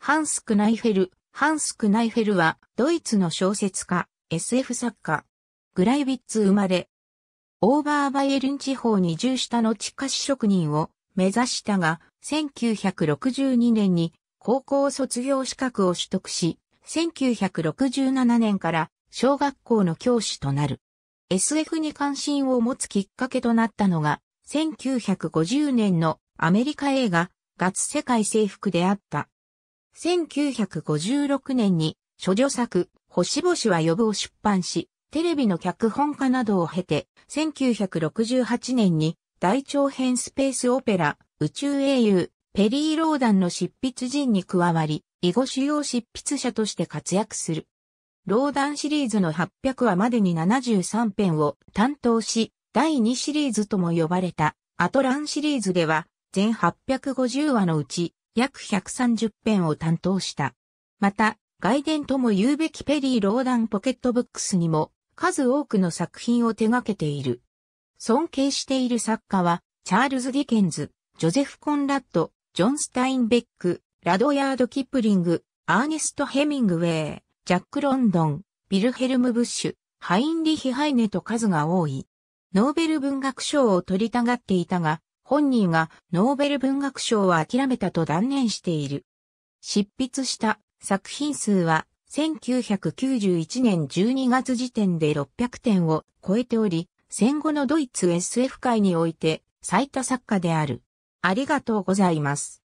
ハンスク・ナイフェル。ハンスク・ナイフェルは、ドイツの小説家、SF 作家。グライビッツ生まれ。オーバーバイエルン地方に住したの地下紙職人を目指したが、1962年に高校卒業資格を取得し、1967年から小学校の教師となる。SF に関心を持つきっかけとなったのが、1950年のアメリカ映画、ガツ世界征服であった。1956年に、処女作、星々は呼ぶを出版し、テレビの脚本家などを経て、1968年に、大長編スペースオペラ、宇宙英雄、ペリー・ローダンの執筆陣に加わり、囲碁主要執筆者として活躍する。ローダンシリーズの800話までに73編を担当し、第2シリーズとも呼ばれたアトランシリーズでは、全850話のうち約130編を担当した。また、外伝とも言うべきペリー・ローダンポケットブックスにも数多くの作品を手掛けている。尊敬している作家は、チャールズ・ディケンズ、ジョゼフ・コンラッド、ジョン・スタインベック、ラドヤード・キプリング、アーネスト・ヘミングウェイ、ジャック・ロンドン、ビルヘルム・ブッシュ、ハインリヒ・ハイネと数が多い。ノーベル文学賞を取りたがっていたが、本人がノーベル文学賞は諦めたと断念している。執筆した作品数は1991年12月時点で600点を超えており、戦後のドイツ SF 界において最多作家である。ありがとうございます。